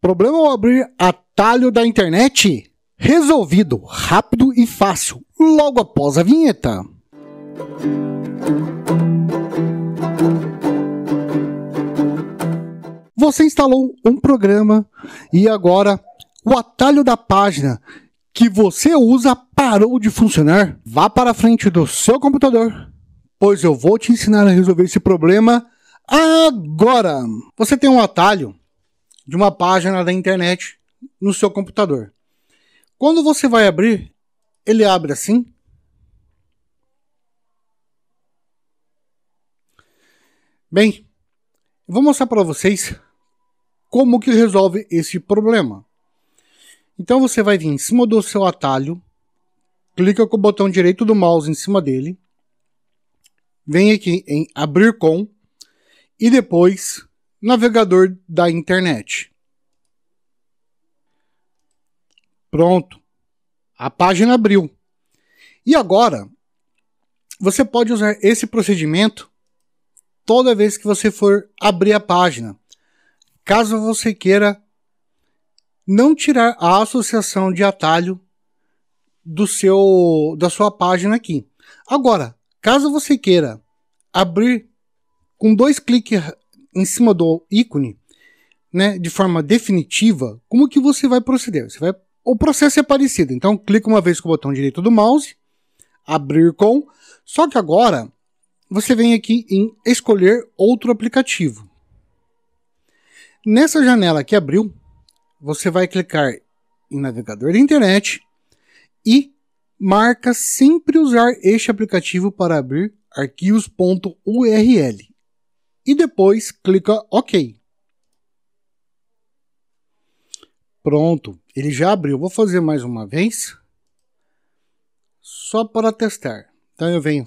Problema ao abrir atalho da internet? Resolvido, rápido e fácil, logo após a vinheta. Você instalou um programa e agora o atalho da página que você usa parou de funcionar? Vá para a frente do seu computador, pois eu vou te ensinar a resolver esse problema agora. Você tem um atalho de uma página da internet no seu computador. Quando você vai abrir, ele abre assim. Bem, vou mostrar para vocês como que resolve esse problema. Então você vai vir em cima do seu atalho, clica com o botão direito do mouse em cima dele, vem aqui em abrir com e depois navegador da internet. Pronto. A página abriu. E agora, você pode usar esse procedimento toda vez que você for abrir a página. Caso você queira não tirar a associação de atalho do seu da sua página aqui. Agora, caso você queira abrir com dois cliques em cima do ícone, né, de forma definitiva, como que você vai proceder? Você vai... O processo é parecido, então clica uma vez com o botão direito do mouse, abrir com, só que agora você vem aqui em escolher outro aplicativo. Nessa janela que abriu, você vai clicar em navegador da internet e marca sempre usar este aplicativo para abrir arquivos.url e depois clica OK. Pronto, ele já abriu. Vou fazer mais uma vez, só para testar. Então eu venho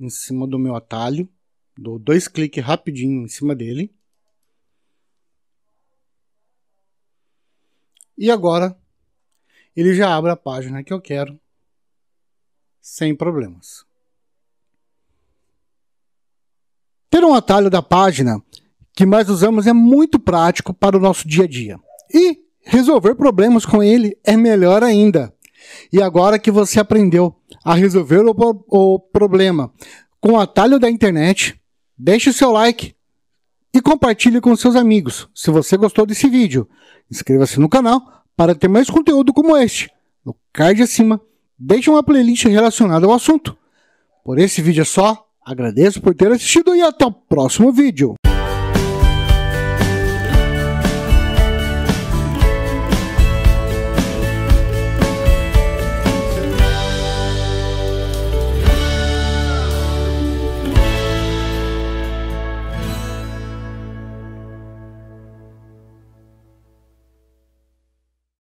em cima do meu atalho, dou dois cliques rapidinho em cima dele. E agora ele já abre a página que eu quero sem problemas. Ter um atalho da página que mais usamos é muito prático para o nosso dia a dia. E resolver problemas com ele é melhor ainda. E agora que você aprendeu a resolver o, o problema com o atalho da internet, deixe o seu like e compartilhe com seus amigos. Se você gostou desse vídeo, inscreva-se no canal para ter mais conteúdo como este. No card acima, deixe uma playlist relacionada ao assunto. Por esse vídeo é só. Agradeço por ter assistido e até o próximo vídeo.